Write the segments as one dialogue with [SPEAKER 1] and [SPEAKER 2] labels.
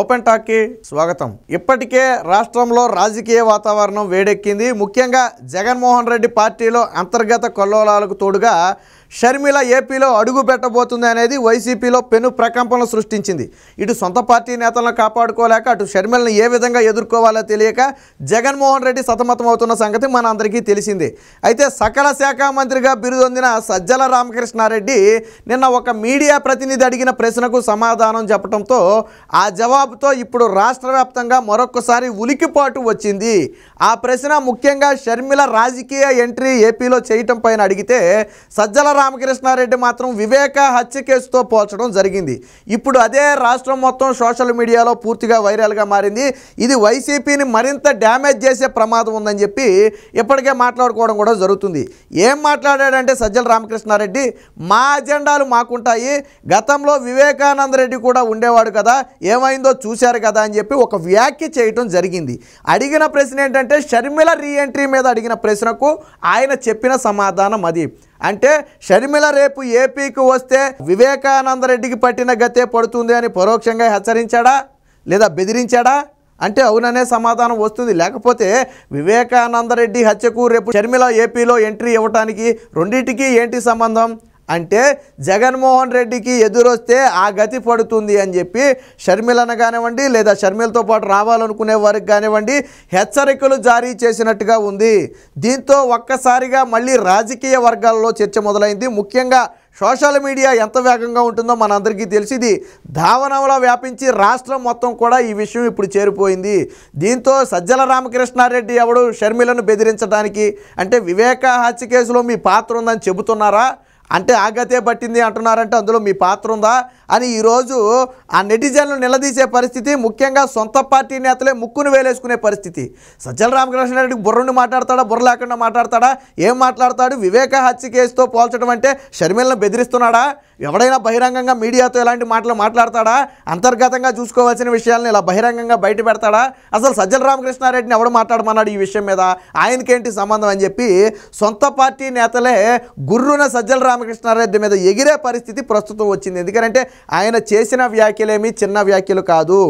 [SPEAKER 1] open టాక్కి స్వాగతం ఇప్పటికే రాష్ట్రంలో రాజకీయ వాతావరణం వేడెక్కింది ముఖ్యంగా జగన్మోహన్ రెడ్డి పార్టీలో అంతర్గత కొల్లోలాలకు తోడుగా షర్మిల ఏపీలో అడుగు పెట్టబోతుంది అనేది వైసీపీలో పెను ప్రకంపనలు సృష్టించింది ఇటు సొంత పార్టీ నేతలను కాపాడుకోలేక అటు షర్మిలను ఏ విధంగా ఎదుర్కోవాలో తెలియక జగన్మోహన్ రెడ్డి సతమతం అవుతున్న సంగతి మన అందరికీ తెలిసిందే అయితే సకల శాఖ మంత్రిగా బిరుదొందిన సజ్జల రామకృష్ణారెడ్డి నిన్న ఒక మీడియా ప్రతినిధి అడిగిన ప్రశ్నకు సమాధానం చెప్పడంతో ఆ జవాబుతో ఇప్పుడు రాష్ట్ర వ్యాప్తంగా మరొకసారి ఉలికిపాటు వచ్చింది ఆ ప్రశ్న ముఖ్యంగా షర్మిల రాజకీయ ఎంట్రీ ఏపీలో చేయటం పైన అడిగితే సజ్జల రామకృష్ణారెడ్డి మాత్రం వివేక హత్య కేసుతో పోల్చడం జరిగింది ఇప్పుడు అదే రాష్ట్రం మొత్తం సోషల్ మీడియాలో పూర్తిగా వైరల్గా మారింది ఇది వైసీపీని మరింత డ్యామేజ్ చేసే ప్రమాదం ఉందని చెప్పి ఇప్పటికే మాట్లాడుకోవడం కూడా జరుగుతుంది ఏం మాట్లాడాడంటే సజ్జల రామకృష్ణారెడ్డి మా అజెండాలు మాకుంటాయి గతంలో వివేకానంద రెడ్డి కూడా ఉండేవాడు కదా ఏమైందో చూశారు కదా అని చెప్పి ఒక వ్యాఖ్య చేయటం జరిగింది అడిగిన ప్రశ్న ఏంటంటే షర్మిల రీఎంట్రీ మీద అడిగిన ప్రశ్నకు ఆయన చెప్పిన సమాధానం అది అంటే షర్మిల రేపు ఏపీకి వస్తే వివేకానందరెడ్డికి పట్టిన గతే పడుతుంది అని పరోక్షంగా హెచ్చరించాడా లేదా బెదిరించాడా అంటే అవుననే సమాధానం వస్తుంది లేకపోతే వివేకానందరెడ్డి హత్యకు రేపు షర్మిల ఏపీలో ఎంట్రీ ఇవ్వటానికి రెండింటికి ఏంటి సంబంధం అంటే జగన్మోహన్ రెడ్డికి ఎదురొస్తే ఆ గతి పడుతుంది అని చెప్పి షర్మిలను కానివ్వండి లేదా షర్మిలతో పాటు రావాలనుకునే వారికి కానివ్వండి హెచ్చరికలు జారీ చేసినట్టుగా ఉంది దీంతో ఒక్కసారిగా మళ్ళీ రాజకీయ వర్గాల్లో చర్చ మొదలైంది ముఖ్యంగా సోషల్ మీడియా ఎంత వేగంగా ఉంటుందో మనందరికీ తెలిసింది ధావనంలో వ్యాపించి రాష్ట్రం మొత్తం కూడా ఈ విషయం ఇప్పుడు చేరిపోయింది దీంతో సజ్జల రామకృష్ణారెడ్డి ఎవడు షర్మిలను బెదిరించడానికి అంటే వివేకా హత్య కేసులో మీ పాత్ర ఉందని చెబుతున్నారా అంటే ఆగతే పట్టింది అంటున్నారంటే అందులో మీ పాత్ర ఉందా అని ఈరోజు ఆ నెటిజన్లు నిలదీసే పరిస్థితి ముఖ్యంగా సొంత పార్టీ నేతలే ముక్కును వేలేసుకునే పరిస్థితి సజ్జల రెడ్డి బుర్రుండి మాట్లాడతాడా బుర్ర లేకుండా మాట్లాడతాడా ఏం మాట్లాడతాడు వివేక హత్య కేసుతో పోల్చడం అంటే షర్మిలను బెదిరిస్తున్నాడా ఎవడైనా బహిరంగంగా మీడియాతో ఎలాంటి మాటలు మాట్లాడతాడా అంతర్గతంగా చూసుకోవాల్సిన విషయాలను ఇలా బహిరంగంగా బయట పెడతాడా అసలు సజ్జల రామకృష్ణారెడ్డిని ఎవడు మాట్లాడమన్నాడు ఈ విషయం మీద ఆయనకేంటి సంబంధం అని చెప్పి సొంత పార్టీ నేతలే గుర్రున సజ్జల రామకృష్ణారెడ్డి మీద ఎగిరే పరిస్థితి ప్రస్తుతం వచ్చింది ఎందుకంటే ఆయన చేసిన వ్యాఖ్యలేమి చిన్న వ్యాఖ్యలు కాదు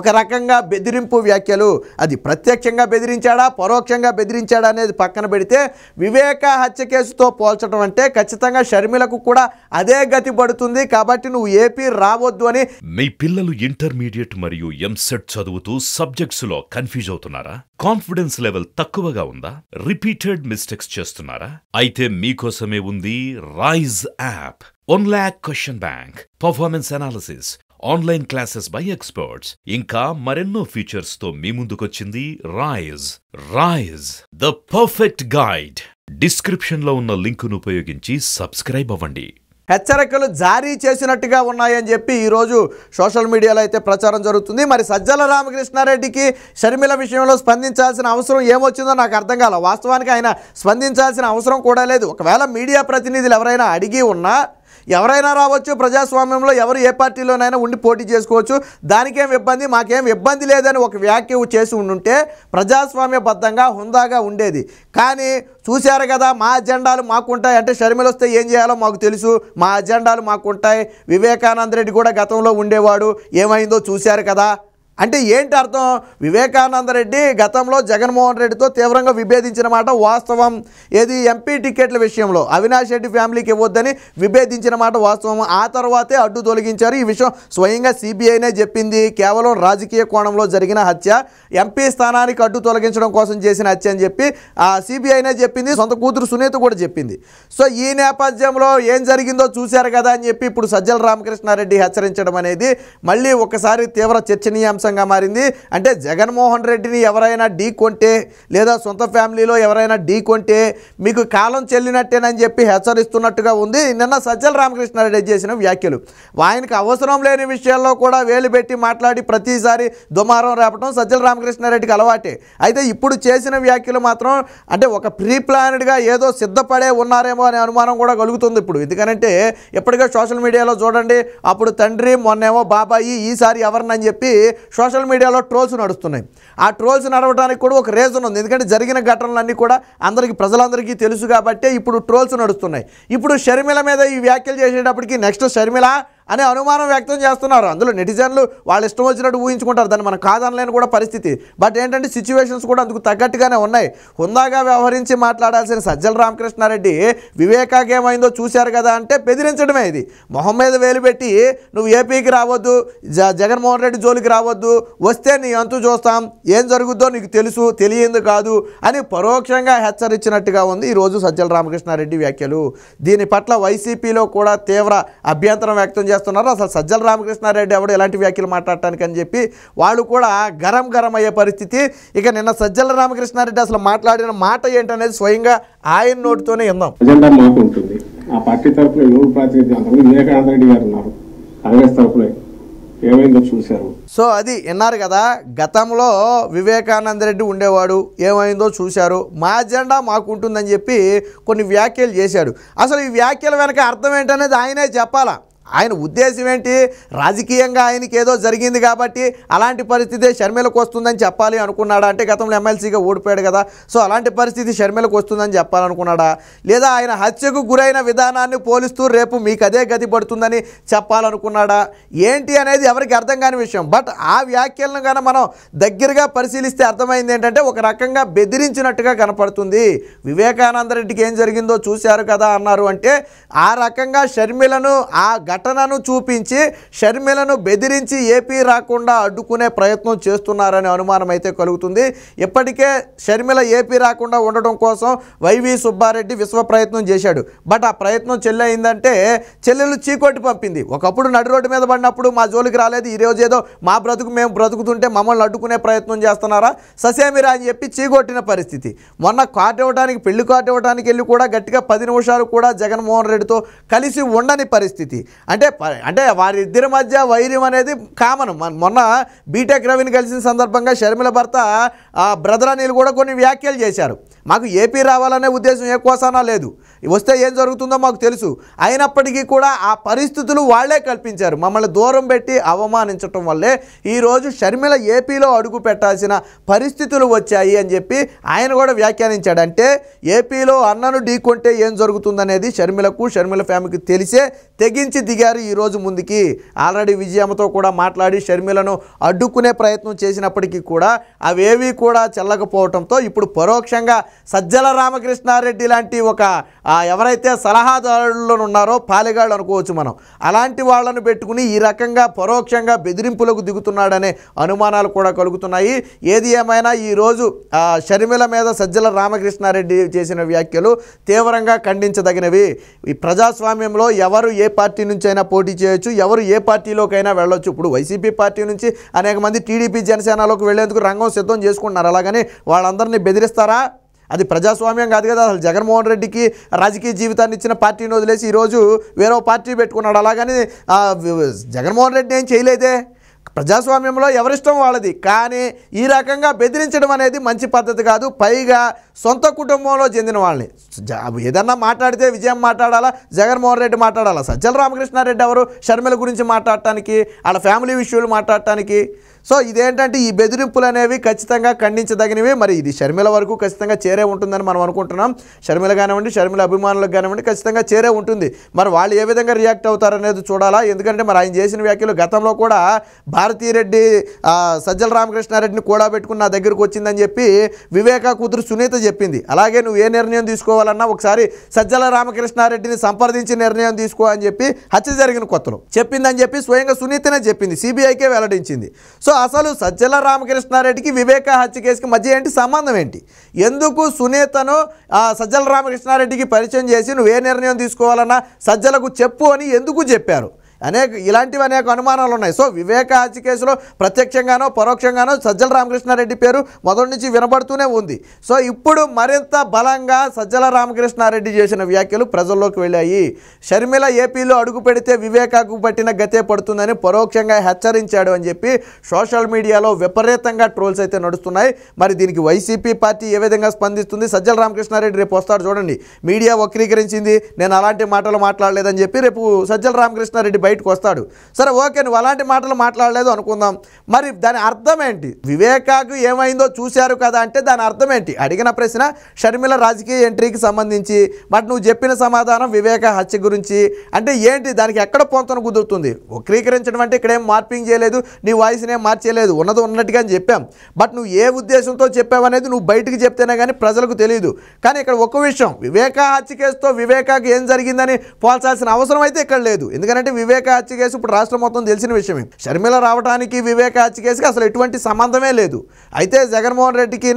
[SPEAKER 1] ఒక రకంగా బెదిరింపు వ్యాఖ్యలు అది ప్రత్యక్షంగా బెదిరించాడా పరోక్షంగా బెదిరించాడా అనేది పక్కన పెడితే వివేక హత్య కేసుతో పోల్చడం అంటే ఖచ్చితంగా షర్మిలకు కూడా అదే గతి పడుతుంది కాబట్టి నువ్వు ఏపీ రావద్దు అని మీ పిల్లలు ఇంటర్మీడియట్ మరియు ఎంసెట్ చదువుతూ సబ్జెక్ట్స్ లో కన్ఫ్యూజ్ అవుతున్నారా కాన్ఫిడెన్స్ లెవెల్ తక్కువగా ఉందా రిపీటెడ్ మిస్టేక్స్ చేస్తున్నారా అయితే మీకోసమే ఉంది Rise app one lakh question bank performance analysis online classes by experts ఇంకా మరెన్నో ఫీచర్స్ తో మీ ముందుకొచ్చింది రైజ్ రాయజ్ ద పర్ఫెక్ట్ గైడ్ డిస్క్రిప్షన్లో ఉన్న లింకును ఉపయోగించి సబ్స్క్రైబ్ అవ్వండి హెచ్చరికలు జారీ చేసినట్టుగా ఉన్నాయని చెప్పి ఈరోజు సోషల్ మీడియాలో అయితే ప్రచారం జరుగుతుంది మరి సజ్జల రామకృష్ణారెడ్డికి షర్మిల విషయంలో స్పందించాల్సిన అవసరం ఏమొచ్చిందో నాకు అర్థం కాల వాస్తవానికి ఆయన స్పందించాల్సిన అవసరం కూడా లేదు ఒకవేళ మీడియా ప్రతినిధులు ఎవరైనా అడిగి ఉన్నా ఎవరైనా రావచ్చు ప్రజాస్వామ్యంలో ఎవరు ఏ పార్టీలోనైనా ఉండి పోటీ చేసుకోవచ్చు దానికేం ఇబ్బంది మాకేం ఇబ్బంది లేదని ఒక వ్యాఖ్య చేసి ఉండుంటే ప్రజాస్వామ్యబద్ధంగా హుందాగా ఉండేది కానీ చూశారు కదా మా అజెండాలు మాకుంటాయి అంటే షర్మిలు వస్తే ఏం చేయాలో మాకు తెలుసు మా అజెండాలు మాకుంటాయి వివేకానంద రెడ్డి కూడా గతంలో ఉండేవాడు ఏమైందో చూశారు కదా అంటే ఏంటి అర్థం వివేకానందరెడ్డి గతంలో జగన్మోహన్ రెడ్డితో తీవ్రంగా విభేదించిన మాట వాస్తవం ఏది ఎంపీ టికెట్ల విషయంలో అవినాష్ రెడ్డి ఫ్యామిలీకి ఇవ్వద్దని విభేదించిన మాట వాస్తవం ఆ తర్వాతే అడ్డు తొలగించారు ఈ విషయం స్వయంగా సిబిఐనే చెప్పింది కేవలం రాజకీయ కోణంలో జరిగిన హత్య ఎంపీ స్థానానికి అడ్డు తొలగించడం కోసం చేసిన హత్య అని చెప్పి ఆ సిబిఐనే చెప్పింది సొంత కూతురు సునీత కూడా చెప్పింది సో ఈ నేపథ్యంలో ఏం జరిగిందో చూశారు కదా అని చెప్పి ఇప్పుడు సజ్జల రామకృష్ణారెడ్డి హెచ్చరించడం అనేది మళ్ళీ ఒకసారి తీవ్ర చర్చనీయాంశం అంశంగా మారింది అంటే జగన్మోహన్ రెడ్డిని ఎవరైనా ఢీ కొంటే లేదా సొంత ఫ్యామిలీలో ఎవరైనా ఢీ కొంటే మీకు కాలం చెల్లినట్టేనని చెప్పి హెచ్చరిస్తున్నట్టుగా ఉంది నిన్న సజ్జల రామకృష్ణారెడ్డి చేసిన వ్యాఖ్యలు ఆయనకు అవసరం లేని విషయాల్లో కూడా వేలు పెట్టి మాట్లాడి ప్రతిసారి దుమారం రేపటం సజ్జల రామకృష్ణారెడ్డికి అలవాటే అయితే ఇప్పుడు చేసిన వ్యాఖ్యలు మాత్రం అంటే ఒక ప్రీ ప్లానెడ్గా ఏదో సిద్ధపడే ఉన్నారేమో అనే అనుమానం కూడా కలుగుతుంది ఇప్పుడు ఎందుకనంటే ఎప్పటికే సోషల్ మీడియాలో చూడండి అప్పుడు తండ్రి మొన్నేమో బాబాయి ఈసారి ఎవరినని చెప్పి సోషల్ మీడియాలో ట్రోల్స్ నడుస్తున్నాయి ఆ ట్రోల్స్ నడవడానికి కూడా ఒక రీజన్ ఉంది ఎందుకంటే జరిగిన ఘటనలన్నీ కూడా అందరికీ ప్రజలందరికీ తెలుసు కాబట్టి ఇప్పుడు ట్రోల్స్ నడుస్తున్నాయి ఇప్పుడు షర్మిల మీద ఈ వ్యాఖ్యలు చేసేటప్పటికి నెక్స్ట్ షర్మిల అనే అనుమానం వ్యక్తం చేస్తున్నారు అందులో నెటిజన్లు వాళ్ళు ఇష్టం వచ్చినట్టు ఊహించుకుంటారు దాన్ని మనం కాదనలేని కూడా పరిస్థితి బట్ ఏంటంటే సిచ్యువేషన్స్ కూడా అందుకు తగ్గట్టుగానే ఉన్నాయి హుందాగా వ్యవహరించి మాట్లాడాల్సిన సజ్జల రామకృష్ణారెడ్డి వివేకాకి ఏమైందో చూశారు కదా అంటే బెదిరించడమే ఇది మొహం మీద వేలు పెట్టి నువ్వు ఏపీకి రావద్దు జ జగన్మోహన్ రెడ్డి జోలికి రావద్దు వస్తే నీ అంతు చూస్తాం ఏం జరుగుద్దో నీకు తెలుసు తెలియదు కాదు అని పరోక్షంగా హెచ్చరించినట్టుగా ఉంది ఈరోజు సజ్జల రామకృష్ణారెడ్డి వ్యాఖ్యలు దీని పట్ల వైసీపీలో కూడా తీవ్ర అభ్యంతరం వ్యక్తం చేస్తారు చేస్తున్నారు అసలు సజ్జల రామకృష్ణారెడ్డి ఎవడు ఎలాంటి వ్యాఖ్యలు మాట్లాడటానికి అని చెప్పి వాళ్ళు కూడా గరం గరం అయ్యే పరిస్థితి ఇక నిన్న సజ్జల రామకృష్ణారెడ్డి అసలు మాట్లాడిన మాట ఏంటనేది స్వయంగా ఆయన నోటితోనే ఉందాం ఎజెండా మాకు ఉంటుంది ఆ పార్టీ తరఫున ఎవరు ప్రాతినిధ్యం వివేకానంద రెడ్డి గారు ఉన్నారు కాంగ్రెస్ తరఫున ఏమైందో చూశారు సో అది విన్నారు కదా గతంలో వివేకానంద రెడ్డి ఉండేవాడు ఏమైందో చూశారు మా ఎజెండా మాకుంటుందని చెప్పి కొన్ని వ్యాఖ్యలు చేశాడు అసలు ఈ వ్యాఖ్యల వెనక అర్థం ఏంటనేది ఆయనే చెప్పాలా ఆయన ఉద్దేశం ఏంటి రాజకీయంగా ఆయనకి ఏదో జరిగింది కాబట్టి అలాంటి పరిస్థితి షర్మిలకు వస్తుందని చెప్పాలి అనుకున్నాడా అంటే గతంలో ఎమ్మెల్సీగా ఓడిపోయాడు కదా సో అలాంటి పరిస్థితి షర్మిలకు వస్తుందని చెప్పాలనుకున్నాడా లేదా ఆయన హత్యకు గురైన విధానాన్ని పోలిస్తూ రేపు మీకు అదే గతి పడుతుందని చెప్పాలనుకున్నాడా ఏంటి అనేది ఎవరికి అర్థం కాని విషయం బట్ ఆ వ్యాఖ్యలను కానీ మనం దగ్గరగా పరిశీలిస్తే అర్థమైంది ఏంటంటే ఒక రకంగా బెదిరించినట్టుగా కనపడుతుంది వివేకానందరెడ్డికి ఏం జరిగిందో చూశారు కదా అన్నారు అంటే ఆ రకంగా షర్మిలను ఆ ఘటనను చూపించి షర్మిలను బెదిరించి ఏపీ రాకుండా అడ్డుకునే ప్రయత్నం చేస్తున్నారనే అనుమానం అయితే కలుగుతుంది ఇప్పటికే షర్మిల ఏపీ రాకుండా ఉండడం కోసం వైవి సుబ్బారెడ్డి విశ్వ ప్రయత్నం చేశాడు బట్ ఆ ప్రయత్నం చెల్లయిందంటే చెల్లెలు చీకొట్టి పంపింది ఒకప్పుడు నడి రోడ్డు మీద పడినప్పుడు మా జోలికి రాలేదు ఈరోజు ఏదో మా బ్రతుకు మేము బ్రతుకుతుంటే మమ్మల్ని అడ్డుకునే ప్రయత్నం చేస్తున్నారా ససేమిరా అని చెప్పి చీకొట్టిన పరిస్థితి మొన్న కార్డు ఇవ్వడానికి పెళ్లి కార్డు ఇవ్వడానికి వెళ్ళి కూడా గట్టిగా పది నిమిషాలు కూడా జగన్మోహన్ రెడ్డితో కలిసి ఉండని పరిస్థితి అంటే అంటే వారిద్దరి మధ్య వైర్యం అనేది కామన్ మొన్న బీటెక్ రవిని కలిసిన సందర్భంగా షర్మిల భర్త బ్రదర్ అనిల్ కూడా కొన్ని వ్యాఖ్యలు చేశారు మాకు ఏపీ రావాలనే ఉద్దేశం ఏ కోసానా లేదు వస్తే ఏం జరుగుతుందో మాకు తెలుసు అయినప్పటికీ కూడా ఆ పరిస్థితులు వాళ్లే కల్పించారు మమ్మల్ని దూరం పెట్టి అవమానించటం వల్లే ఈరోజు షర్మిల ఏపీలో అడుగు పెట్టాల్సిన పరిస్థితులు వచ్చాయి అని చెప్పి ఆయన కూడా వ్యాఖ్యానించాడు అంటే ఏపీలో అన్నను ఢీకొంటే ఏం జరుగుతుందనేది షర్మిలకు షర్మిల ఫ్యామిలీకి తెలిసే తెగించి గారు ఈరోజు ముందుకి ఆల్రెడీ విజయమ్మతో కూడా మాట్లాడి షర్మిలను అడ్డుకునే ప్రయత్నం చేసినప్పటికీ కూడా అవేవి కూడా చెల్లకపోవడంతో ఇప్పుడు పరోక్షంగా సజ్జల రామకృష్ణారెడ్డి లాంటి ఒక ఎవరైతే సలహాదారుల్లో ఉన్నారో పాలెగాళ్ళు అనుకోవచ్చు మనం అలాంటి వాళ్ళను పెట్టుకుని ఈ రకంగా పరోక్షంగా బెదిరింపులకు దిగుతున్నాడనే అనుమానాలు కూడా కలుగుతున్నాయి ఏది ఏమైనా ఈరోజు షర్మిల మీద సజ్జల రామకృష్ణారెడ్డి చేసిన వ్యాఖ్యలు తీవ్రంగా ఖండించదగినవి ఈ ప్రజాస్వామ్యంలో ఎవరు ఏ పార్టీ నుంచి నుంచి అయినా పోటీ చేయొచ్చు ఎవరు ఏ పార్టీలోకైనా వెళ్ళొచ్చు ఇప్పుడు వైసీపీ పార్టీ నుంచి అనేక మంది టీడీపీ జనసేనలోకి వెళ్లేందుకు రంగం సిద్ధం చేసుకుంటున్నారు అలాగని వాళ్ళందరినీ బెదిరిస్తారా అది ప్రజాస్వామ్యం కాదు కదా అసలు జగన్మోహన్ రెడ్డికి రాజకీయ జీవితాన్ని ఇచ్చిన పార్టీని వదిలేసి ఈరోజు వేరే పార్టీ పెట్టుకున్నాడు అలాగని జగన్మోహన్ రెడ్డి ఏం చేయలేదే ప్రజాస్వామ్యంలో ఎవరిష్టం వాళ్ళది కానీ ఈ రకంగా బెదిరించడం అనేది మంచి పద్ధతి కాదు పైగా సొంత కుటుంబంలో చెందిన వాళ్ళని ఏదన్నా మాట్లాడితే విజయం మాట్లాడాలా జగన్మోహన్ రెడ్డి మాట్లాడాలా సజ్జల రామకృష్ణారెడ్డి ఎవరు షర్మిల గురించి మాట్లాడటానికి వాళ్ళ ఫ్యామిలీ విషయాలు మాట్లాడటానికి సో ఇదేంటంటే ఈ బెదిరింపులు అనేవి ఖచ్చితంగా ఖండించదగినవి మరి ఇది షర్మిల వరకు ఖచ్చితంగా చేరే ఉంటుందని మనం అనుకుంటున్నాం షర్మిల కానివ్వండి షర్మిల అభిమానులకు కానివ్వండి ఖచ్చితంగా చేరే ఉంటుంది మరి వాళ్ళు ఏ విధంగా రియాక్ట్ అవుతారనేది చూడాలా ఎందుకంటే మరి ఆయన చేసిన వ్యాఖ్యలు గతంలో కూడా రెడ్డి సజ్జల రామకృష్ణారెడ్డిని కూడా పెట్టుకున్న దగ్గరకు వచ్చిందని చెప్పి వివేక కూతురు సునీత చెప్పింది అలాగే నువ్వు ఏ నిర్ణయం తీసుకోవాలన్నా ఒకసారి సజ్జల రామకృష్ణారెడ్డిని సంప్రదించి నిర్ణయం తీసుకో అని చెప్పి హత్య జరిగిన కొత్తలో చెప్పిందని చెప్పి స్వయంగా సునీతనే చెప్పింది సిబిఐకే వెల్లడించింది సో సో అసలు సజ్జల రామకృష్ణారెడ్డికి వివేక హత్య కేసుకి మధ్య ఏంటి సంబంధం ఏంటి ఎందుకు సునీతను సజ్జల రామకృష్ణారెడ్డికి పరిచయం చేసి నువ్వు ఏ నిర్ణయం తీసుకోవాలన్నా సజ్జలకు చెప్పు అని ఎందుకు చెప్పారు అనేక ఇలాంటివి అనేక అనుమానాలు ఉన్నాయి సో వివేక హత్య కేసులో ప్రత్యక్షంగానో పరోక్షంగానో సజ్జల రామకృష్ణారెడ్డి పేరు మొదటి నుంచి వినబడుతూనే ఉంది సో ఇప్పుడు మరింత బలంగా సజ్జల రామకృష్ణారెడ్డి చేసిన వ్యాఖ్యలు ప్రజల్లోకి వెళ్ళాయి షర్మిల ఏపీలో అడుగు పెడితే వివేకాకు పట్టిన గతే పడుతుందని పరోక్షంగా హెచ్చరించాడు అని చెప్పి సోషల్ మీడియాలో విపరీతంగా ట్రోల్స్ అయితే నడుస్తున్నాయి మరి దీనికి వైసీపీ పార్టీ ఏ విధంగా స్పందిస్తుంది సజ్జల రామకృష్ణారెడ్డి రేపు వస్తాడు చూడండి మీడియా వక్రీకరించింది నేను అలాంటి మాటలు మాట్లాడలేదని చెప్పి రేపు సజ్జల రామకృష్ణారెడ్డి బయటకు వస్తాడు సరే ఓకే నువ్వు అలాంటి మాటలు మాట్లాడలేదు అనుకుందాం మరి దాని అర్థం ఏంటి వివేకాకు ఏమైందో చూశారు కదా అంటే దాని అర్థం ఏంటి అడిగిన ప్రశ్న షర్మిల రాజకీయ ఎంట్రీకి సంబంధించి బట్ నువ్వు చెప్పిన సమాధానం వివేక హత్య గురించి అంటే ఏంటి దానికి ఎక్కడ పొంతను కుదురుతుంది వక్రీకరించడం అంటే ఇక్కడేం మార్పింగ్ చేయలేదు నీ వాయిస్ని ఏం మార్చేయలేదు ఉన్నది ఉన్నట్టుగా అని చెప్పాం బట్ నువ్వు ఏ ఉద్దేశంతో చెప్పావనేది నువ్వు బయటకు చెప్తేనే కానీ ప్రజలకు తెలియదు కానీ ఇక్కడ ఒక్క విషయం వివేక హత్య కేసుతో వివేకాకు ఏం జరిగిందని పోల్చాల్సిన అవసరం అయితే ఇక్కడ లేదు ఎందుకంటే వివేక వివేక హత్య కేసు ఇప్పుడు రాష్ట్రం మొత్తం తెలిసిన విషయమే షర్మిల రావడానికి వివేక హత్య కేసుకి అసలు ఎటువంటి సంబంధమే లేదు అయితే జగన్మోహన్ రెడ్డికి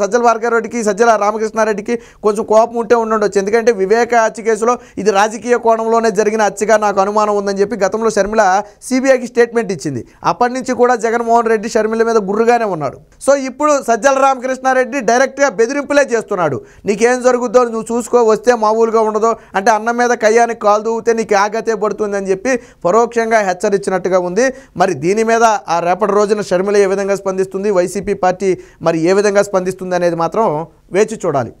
[SPEAKER 1] సజ్జల రెడ్డికి సజ్జల రామకృష్ణారెడ్డికి కొంచెం కోపం ఉంటే ఉండొచ్చు ఎందుకంటే వివేక హత్య కేసులో ఇది రాజకీయ కోణంలోనే జరిగిన హత్యగా నాకు అనుమానం ఉందని చెప్పి గతంలో షర్మిల సిబిఐకి స్టేట్మెంట్ ఇచ్చింది అప్పటి నుంచి కూడా జగన్మోహన్ రెడ్డి షర్మిల మీద గుర్రుగానే ఉన్నాడు సో ఇప్పుడు సజ్జల రామకృష్ణారెడ్డి డైరెక్ట్గా బెదిరింపులే చేస్తున్నాడు నీకేం జరుగుద్దో నువ్వు చూసుకో వస్తే మామూలుగా ఉండదు అంటే అన్నం మీద కయ్యానికి కాలు దూవితే నీకు ఆగతే పడుతుంది అని చెప్పి చెప్పి పరోక్షంగా హెచ్చరించినట్టుగా ఉంది మరి దీని మీద ఆ రేపటి రోజున షర్మిల ఏ విధంగా స్పందిస్తుంది వైసీపీ పార్టీ మరి ఏ విధంగా స్పందిస్తుంది అనేది మాత్రం వేచి చూడాలి